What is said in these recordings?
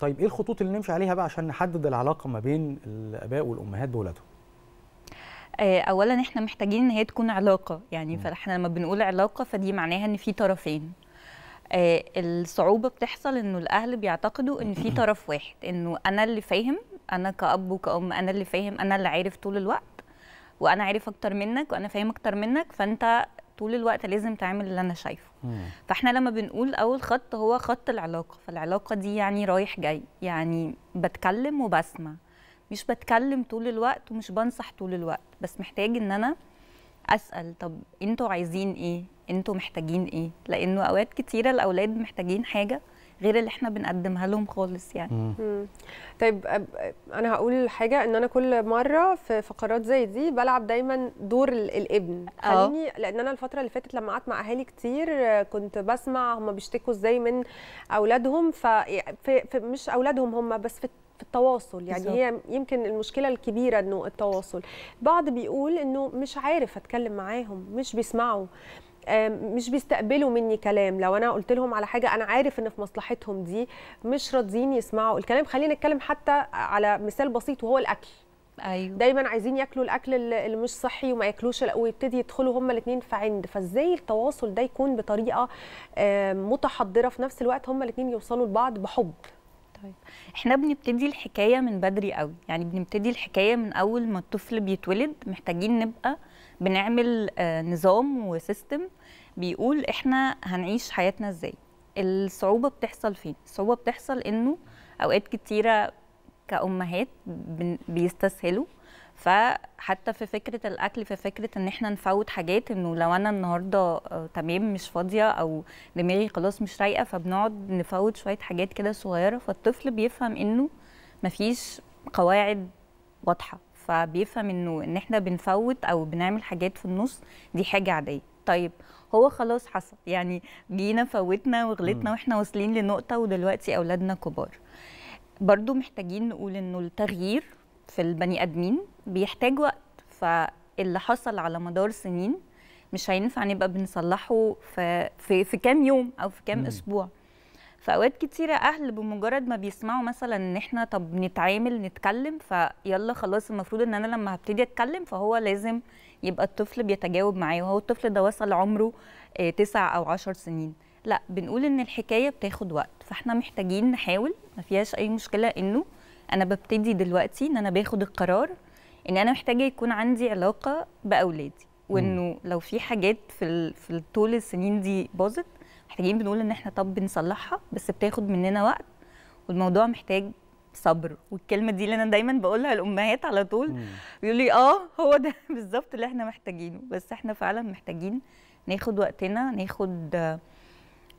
طيب ايه الخطوط اللي نمشي عليها بقى عشان نحدد العلاقه ما بين الاباء والامهات بولادهم آه، اولا احنا محتاجين ان هي تكون علاقه يعني فاحنا لما بنقول علاقه فدي معناها ان في طرفين آه، الصعوبه بتحصل انه الاهل بيعتقدوا ان في طرف واحد انه انا اللي فاهم انا كاب وكأم انا اللي فاهم انا اللي عارف طول الوقت وانا عارف اكتر منك وانا فاهم اكتر منك فانت طول الوقت لازم تعمل اللي انا شايفه فاحنا لما بنقول اول خط هو خط العلاقه فالعلاقه دي يعني رايح جاي يعني بتكلم وبسمع مش بتكلم طول الوقت ومش بنصح طول الوقت بس محتاج ان انا اسال طب انتوا عايزين ايه انتوا محتاجين ايه لانه اوقات كتيره الاولاد محتاجين حاجه غير اللي احنا بنقدمها لهم خالص يعني طيب انا هقول حاجه ان انا كل مره في فقرات زي دي بلعب دايما دور الابن آه. خليني لان انا الفتره اللي فاتت لما قعدت مع اهالي كتير آه، كنت بسمع هم بيشتكوا ازاي من اولادهم ف مش اولادهم هم بس في في التواصل يعني بالزبط. هي يمكن المشكله الكبيره انه التواصل بعض بيقول انه مش عارف اتكلم معاهم مش بيسمعوا آه، مش بيستقبلوا مني كلام لو انا قلت لهم على حاجه انا عارف ان في مصلحتهم دي مش راضيين يسمعوا الكلام خلينا نتكلم حتى على مثال بسيط وهو الاكل ايوه دايما عايزين ياكلوا الاكل اللي مش صحي وما ياكلوش ويبتدي يدخلوا هما الاثنين في عند فازاي التواصل ده يكون بطريقه آه، متحضره في نفس الوقت هما الاثنين يوصلوا لبعض بحب طيب احنا بنبتدي الحكايه من بدري قوي يعني بنبتدي الحكايه من اول ما الطفل بيتولد محتاجين نبقى بنعمل آه، نظام وسيستم بيقول احنا هنعيش حياتنا ازاي الصعوبه بتحصل فين الصعوبه بتحصل انه اوقات كتيره كامهات بيستسهلوا فحتى في فكره الاكل في فكره ان احنا نفوت حاجات انه لو انا النهارده آه، تمام مش فاضيه او دماغي خلاص مش رايقه فبنقعد نفوت شويه حاجات كده صغيره فالطفل بيفهم انه مفيش قواعد واضحه فبيفهم انه ان احنا بنفوت او بنعمل حاجات في النص دي حاجه عاديه طيب هو خلاص حصل يعني جينا فوتنا وغلطنا واحنا واصلين لنقطه ودلوقتي اولادنا كبار برضو محتاجين نقول انه التغيير في البني ادمين بيحتاج وقت فاللي حصل على مدار سنين مش هينفع نبقى بنصلحه في في, في كام يوم او في كام اسبوع فاوقات كتيره اهل بمجرد ما بيسمعوا مثلا ان احنا طب نتعامل نتكلم فيلا خلاص المفروض ان انا لما هبتدي اتكلم فهو لازم يبقى الطفل بيتجاوب معايا وهو الطفل ده وصل عمره آه، تسع او عشر سنين لا بنقول ان الحكايه بتاخد وقت فاحنا محتاجين نحاول ما فيهاش اي مشكله انه انا ببتدي دلوقتي ان انا باخد القرار ان انا محتاجه يكون عندي علاقه باولادي وانه لو في حاجات في في طول السنين دي باظت محتاجين بنقول ان احنا طب بنصلحها بس بتاخد مننا وقت والموضوع محتاج صبر والكلمه دي اللي انا دايما بقولها للامهات على طول بيقول لي اه هو ده بالظبط اللي احنا محتاجينه بس احنا فعلا محتاجين ناخد وقتنا ناخد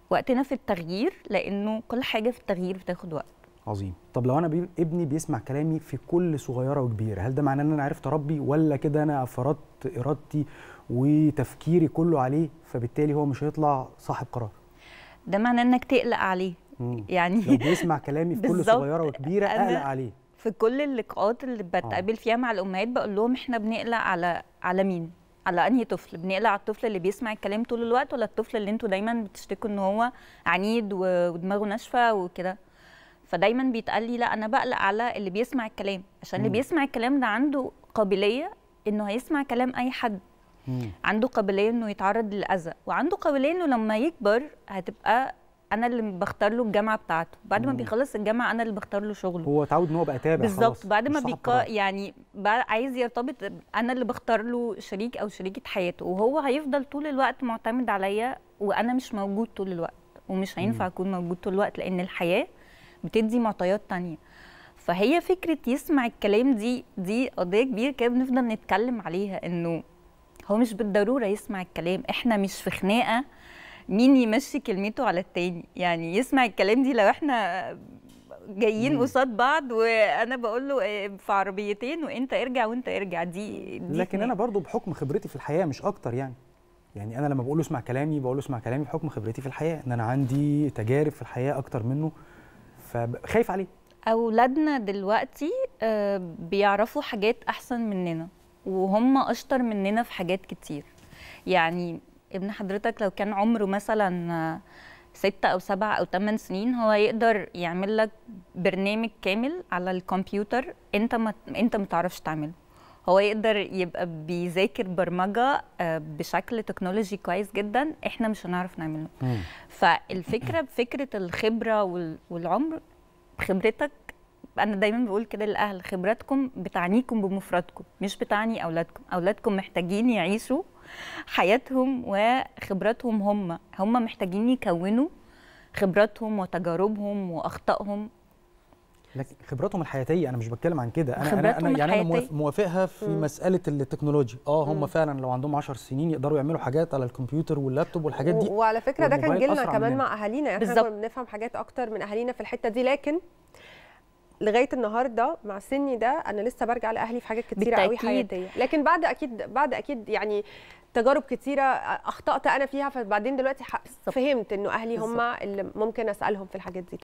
وقتنا في التغيير لانه كل حاجه في التغيير بتاخد وقت عظيم طب لو انا بي... ابني بيسمع كلامي في كل صغيره وكبيره هل ده معناه ان انا عرفت اربي ولا كده انا فرضت ارادتي وتفكيري كله عليه فبالتالي هو مش هيطلع صاحب قرار ده معنى انك تقلق عليه مم. يعني لو بيسمع كلامي في كل صغيره وكبيره اقلق عليه في كل اللقاءات اللي بتقابل آه. فيها مع الامهات بقول لهم احنا بنقلق على على مين على انهي طفل بنقلق على الطفل اللي بيسمع الكلام طول الوقت ولا الطفل اللي انتوا دايما بتشتكوا ان هو عنيد ودماغه ناشفه وكده فدايما بيتقال لي لا انا بقلق على اللي بيسمع الكلام عشان اللي بيسمع الكلام ده عنده قابليه انه هيسمع كلام اي حد مم. عنده قابليه انه يتعرض للاذى وعنده قابليه انه لما يكبر هتبقى انا اللي بختار له الجامعه بتاعته بعد ما مم. بيخلص الجامعه انا اللي بختار له شغله هو اتعود ان هو بقى تابع بالظبط بعد ما بيقا يعني بقى عايز يرتبط انا اللي بختار له شريك او شريكه حياته وهو هيفضل طول الوقت معتمد عليا وانا مش موجود طول الوقت ومش هينفع اكون موجود طول الوقت لان الحياه بتدي معطيات تانية فهي فكره يسمع الكلام دي دي قضيه كبيره كده بنفضل نتكلم عليها انه هو مش بالضروره يسمع الكلام احنا مش في خناقه مين يمشي كلمته على التاني يعني يسمع الكلام دي لو احنا جايين قصاد بعض وانا بقول له آه، في عربيتين وانت ارجع وانت ارجع دي, دي لكن خناقة. انا برضو بحكم خبرتي في الحياه مش اكتر يعني يعني انا لما بقول له اسمع كلامي بقول له اسمع كلامي بحكم خبرتي في الحياه ان انا عندي تجارب في الحياه اكتر منه فخايف عليه اولادنا دلوقتي آه، بيعرفوا حاجات احسن مننا وهم اشطر مننا في حاجات كتير يعني ابن حضرتك لو كان عمره مثلا ستة أو سبعة أو ثمان سنين هو يقدر يعمل لك برنامج كامل على الكمبيوتر أنت ما أنت ما تعرفش تعمله هو يقدر يبقى بيذاكر برمجة آه، بشكل تكنولوجي كويس جدا إحنا مش هنعرف نعمله فالفكرة بفكرة الخبرة والعمر خبرتك انا دايما بقول كده للاهل خبراتكم بتعنيكم بمفردكم مش بتعني اولادكم اولادكم محتاجين يعيشوا حياتهم وخبراتهم هم هم محتاجين يكونوا خبراتهم وتجاربهم واخطائهم لكن خبراتهم الحياتيه انا مش بتكلم عن كده انا انا يعني انا موافقها في م. مساله التكنولوجيا اه هم م. فعلا لو عندهم 10 سنين يقدروا يعملوا حاجات على الكمبيوتر واللابتوب والحاجات دي وعلى فكره ده كان جيلنا كمان مع اهالينا يعني احنا بنفهم حاجات اكتر من اهالينا في الحته دي لكن لغايه النهارده مع سني ده انا لسه برجع لاهلي في حاجات كتير قوي حياتيه لكن بعد اكيد بعد اكيد يعني تجارب كتيره اخطات انا فيها فبعدين دلوقتي فهمت انه اهلي هم اللي ممكن اسالهم في الحاجات دي